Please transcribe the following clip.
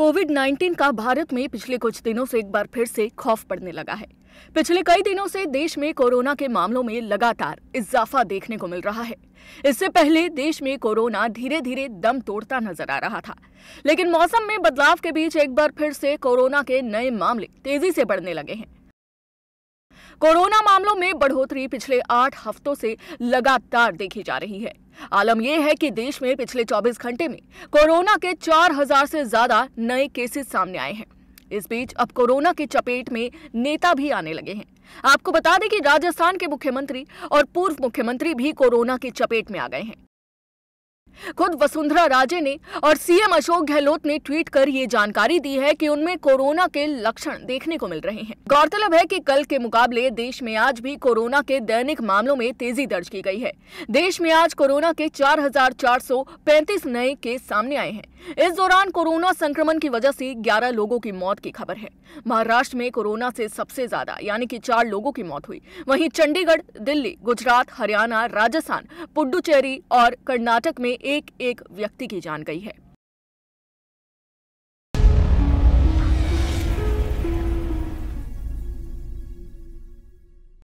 Covid 19 का भारत में पिछले कुछ दिनों से एक बार फिर से खौफ पड़ने लगा है पिछले कई दिनों से देश में कोरोना के मामलों में लगातार इजाफा देखने को मिल रहा है इससे पहले देश में कोरोना धीरे धीरे दम तोड़ता नजर आ रहा था लेकिन मौसम में बदलाव के बीच एक बार फिर से कोरोना के नए मामले तेजी से बढ़ने लगे हैं कोरोना मामलों में बढ़ोतरी पिछले आठ हफ्तों से लगातार देखी जा रही है आलम यह है कि देश में पिछले 24 घंटे में कोरोना के 4000 से ज्यादा नए केसेस सामने आए हैं इस बीच अब कोरोना के चपेट में नेता भी आने लगे हैं आपको बता दें कि राजस्थान के मुख्यमंत्री और पूर्व मुख्यमंत्री भी कोरोना की चपेट में आ गए हैं खुद वसुंधरा राजे ने और सीएम अशोक गहलोत ने ट्वीट कर ये जानकारी दी है कि उनमें कोरोना के लक्षण देखने को मिल रहे हैं गौरतलब है कि कल के मुकाबले देश में आज भी कोरोना के दैनिक मामलों में तेजी दर्ज की गई है देश में आज कोरोना के 4,435 नए केस सामने आए हैं इस दौरान कोरोना संक्रमण की वजह से 11 लोगों की मौत की खबर है महाराष्ट्र में कोरोना से सबसे ज्यादा यानी की चार लोगों की मौत हुई वही चंडीगढ़ दिल्ली गुजरात हरियाणा राजस्थान पुडुचेरी और कर्नाटक में एक एक व्यक्ति की जान गई है